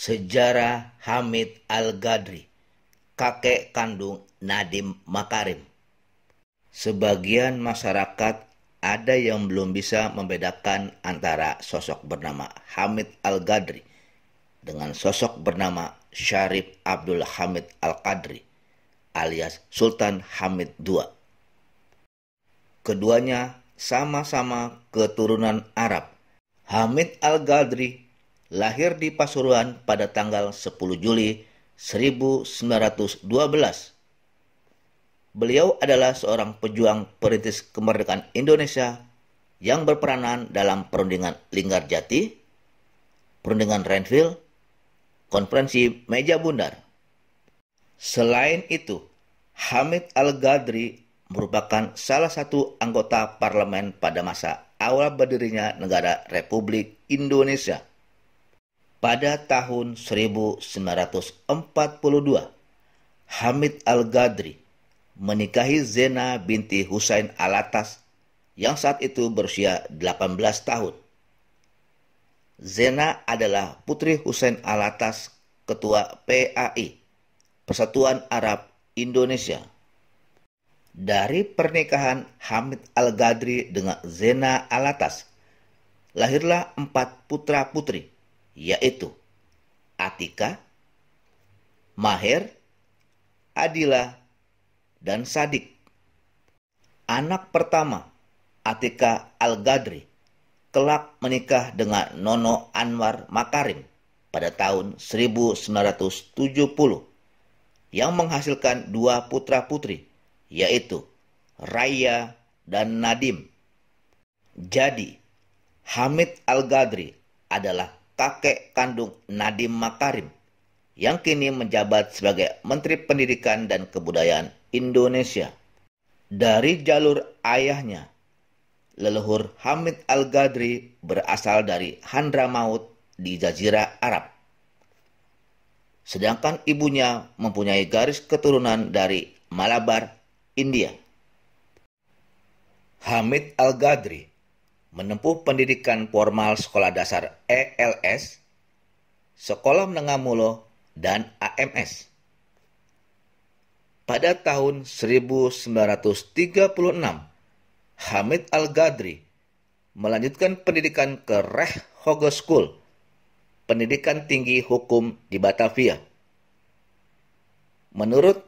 sejarah Hamid Al-Gadri, kakek kandung Nadim Makarim. Sebagian masyarakat ada yang belum bisa membedakan antara sosok bernama Hamid Al-Gadri dengan sosok bernama Syarif Abdul Hamid Al-Qadri alias Sultan Hamid II. Keduanya sama-sama keturunan Arab. Hamid Al-Gadri lahir di Pasuruan pada tanggal 10 Juli 1912. Beliau adalah seorang pejuang perintis kemerdekaan Indonesia yang berperanan dalam perundingan Linggarjati, perundingan Renville, konferensi meja bundar. Selain itu, Hamid al Ghadri merupakan salah satu anggota parlemen pada masa awal berdirinya negara Republik Indonesia pada tahun 1942, Hamid Al-Gadri menikahi Zena binti Husain Alatas yang saat itu berusia 18 tahun. Zena adalah putri Husain Alatas, ketua PAI, Persatuan Arab Indonesia. Dari pernikahan Hamid Al-Gadri dengan Zena Alatas, lahirlah empat putra-putri yaitu Atika, Maher, Adila, dan Sadik. Anak pertama, Atika Al-Gadri, kelak menikah dengan Nono Anwar Makarim pada tahun 1970 yang menghasilkan dua putra-putri, yaitu Raya dan Nadim. Jadi, Hamid Al-Gadri adalah kakek kandung Nadiem Makarim yang kini menjabat sebagai Menteri Pendidikan dan Kebudayaan Indonesia. Dari jalur ayahnya, leluhur Hamid Al-Gadri berasal dari Handra Maut di Jazirah Arab. Sedangkan ibunya mempunyai garis keturunan dari Malabar, India. Hamid Al-Gadri menempuh pendidikan formal sekolah dasar ELS, sekolah menengah mulo, dan AMS. Pada tahun 1936, Hamid Al-Gadri melanjutkan pendidikan ke Reh Hoge School, pendidikan tinggi hukum di Batavia. Menurut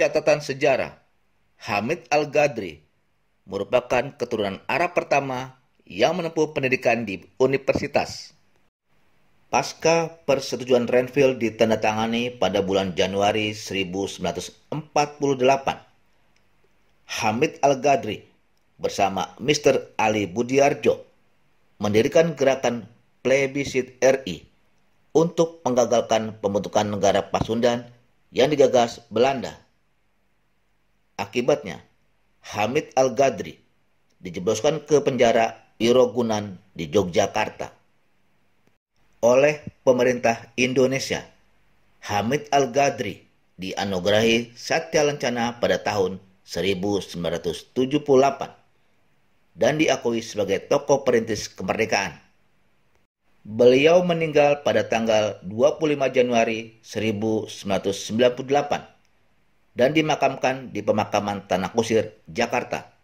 catatan sejarah, Hamid Al-Gadri merupakan keturunan Arab pertama yang menempuh pendidikan di universitas. Pasca persetujuan Renville ditandatangani pada bulan Januari 1948, Hamid Al-Gadri bersama Mr. Ali Budiarjo mendirikan gerakan Plebisit RI untuk menggagalkan pembentukan negara Pasundan yang digagas Belanda. Akibatnya, Hamid Al-Gadri dijebloskan ke penjara Irogunan di Yogyakarta oleh pemerintah Indonesia. Hamid Al-Gadri dianugerahi Satya Lencana pada tahun 1978 dan diakui sebagai tokoh perintis kemerdekaan. Beliau meninggal pada tanggal 25 Januari 1998 dan dimakamkan di pemakaman Tanah Kusir, Jakarta.